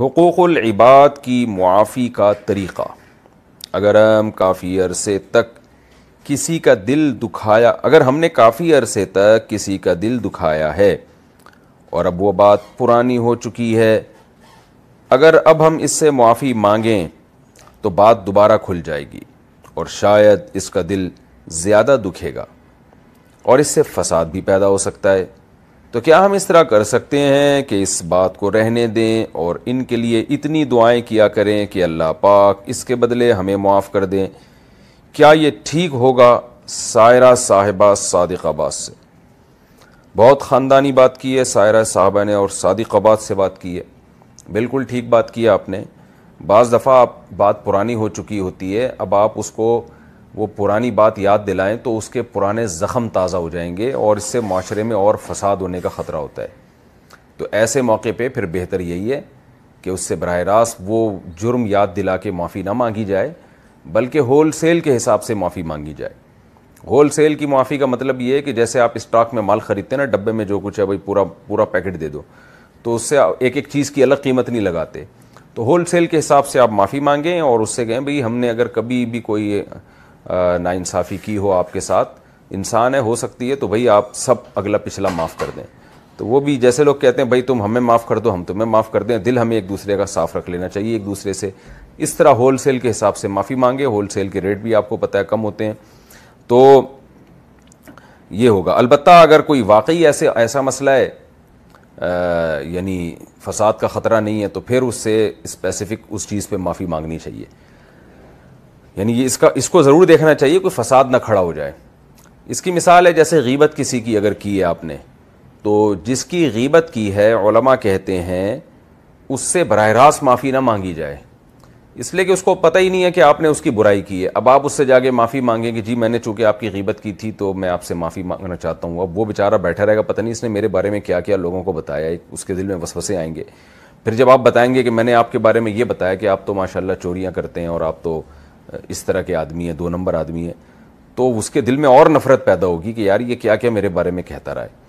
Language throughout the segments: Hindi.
हकूक़ुलबाद की मुआफ़ी का तरीक़ा अगर हम काफ़ी अरसे तक किसी का दिल दुखाया अगर हमने काफ़ी अरसे तक किसी का दिल दुखाया है और अब वो बात पुरानी हो चुकी है अगर अब हम इससे मुआफ़ी मांगें तो बात दोबारा खुल जाएगी और शायद इसका दिल ज़्यादा दुखेगा और इससे फसाद भी पैदा हो सकता है तो क्या हम इस तरह कर सकते हैं कि इस बात को रहने दें और इनके लिए इतनी दुआएं किया करें कि अल्लाह पाक इसके बदले हमें माफ़ कर दें क्या ये ठीक होगा सायरा साहिबा सादिकाबाद से बहुत ख़ानदानी बात की है सायरा साहबा ने और सादिकाबाद से बात की है बिल्कुल ठीक बात की है आपने बज़ दफ़ा आप बात पुरानी हो चुकी होती है अब आप उसको वो पुरानी बात याद दिलाएं तो उसके पुराने ज़ख़म ताज़ा हो जाएंगे और इससे माशरे में और फसाद होने का ख़तरा होता है तो ऐसे मौके पर फिर बेहतर यही है कि उससे बरह रास्त वो जुर्म याद दिला के माफ़ी ना मांगी जाए बल्कि होल सेल के हिसाब से माफ़ी मांगी जाए होल सेल की माफ़ी का मतलब ये है कि जैसे आप स्टॉक में माल ख़रीदते हैं ना डब्बे में जो कुछ है भाई पूरा पूरा पैकेट दे दो तो उससे एक एक चीज़ की अलग कीमत नहीं लगाते तो होल सेल के हिसाब से आप माफ़ी मांगें और उससे कहें भाई हमने अगर कभी भी कोई नाइंसाफ़ी की हो आपके साथ इंसान है हो सकती है तो भाई आप सब अगला पिछला माफ़ कर दें तो वो भी जैसे लोग कहते हैं भाई तुम हमें माफ़ कर दो हम तुम्हें माफ़ कर दें दिल हमें एक दूसरे का साफ़ रख लेना चाहिए एक दूसरे से इस तरह होल सेल के हिसाब से माफ़ी मांगे होल सेल के रेट भी आपको पता है कम होते हैं तो ये होगा अलबत्त अगर कोई वाकई ऐसे ऐसा मसला है यानी फ़साद का ख़तरा नहीं है तो फिर उससे स्पेसिफ़िक उस चीज़ पर माफ़ी मांगनी चाहिए यानी ये इसका इसको ज़रूर देखना चाहिए कोई फसाद ना खड़ा हो जाए इसकी मिसाल है जैसे गीबत किसी की अगर की है आपने तो जिसकी गीबत की है ओलमा कहते हैं उससे बरह रास्त माफ़ी ना मांगी जाए इसलिए कि उसको पता ही नहीं है कि आपने उसकी बुराई की है अब आप उससे जाके माफ़ी मांगे कि जी मैंने चूंकि आपकी गीबत की थी तो मैं आपसे माफ़ी मांगना चाहता हूँ अब वो बेचारा बैठा रहेगा पता नहीं इसने मेरे बारे में क्या किया लोगों को बताया उसके दिल में वसवसे आएंगे फिर जब आप बताएंगे कि मैंने आपके बारे में ये बताया कि आप तो माशाल्लाह चोरियाँ करते हैं और आप तो इस तरह के आदमी है दो नंबर आदमी है तो उसके दिल में और नफरत पैदा होगी कि यार ये क्या क्या मेरे बारे में कहता रहा है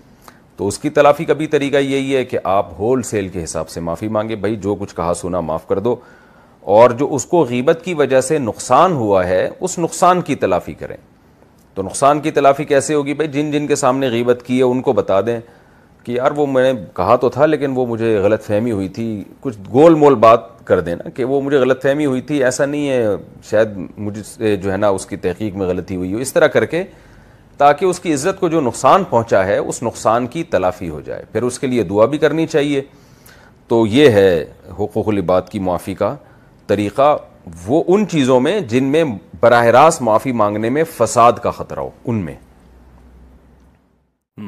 तो उसकी तलाफी का भी तरीका यही है कि आप होल सेल के हिसाब से माफ़ी मांगे भाई जो कुछ कहा सुना माफ़ कर दो और जो उसको गीबत की वजह से नुकसान हुआ है उस नुकसान की तलाफी करें तो नुकसान की तलाफी कैसे होगी भाई जिन जिन के सामने गीबत की है उनको बता दें कि यार वो मैंने कहा तो था लेकिन वो मुझे गलत फहमी हुई थी कुछ गोल मोल बात कर देना कि वो मुझे गलत फहमी हुई थी ऐसा नहीं है शायद मुझे जो है ना उसकी तहकीक में गलती हुई हो इस तरह करके ताकि उसकी इज़्ज़त को जो नुकसान पहुँचा है उस नुकसान की तलाफी हो जाए फिर उसके लिए दुआ भी करनी चाहिए तो ये है हकूक़ुलबात की माफ़ी का तरीक़ा वो उन चीज़ों में जिनमें बराह रास्त माफ़ी मांगने में फ़साद का ख़तरा हो उनमें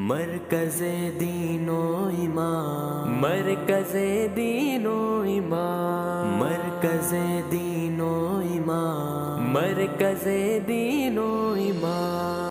मरकसे दीनो و ایمان दीनो دین و दीनो इमा دین दीनो ایمان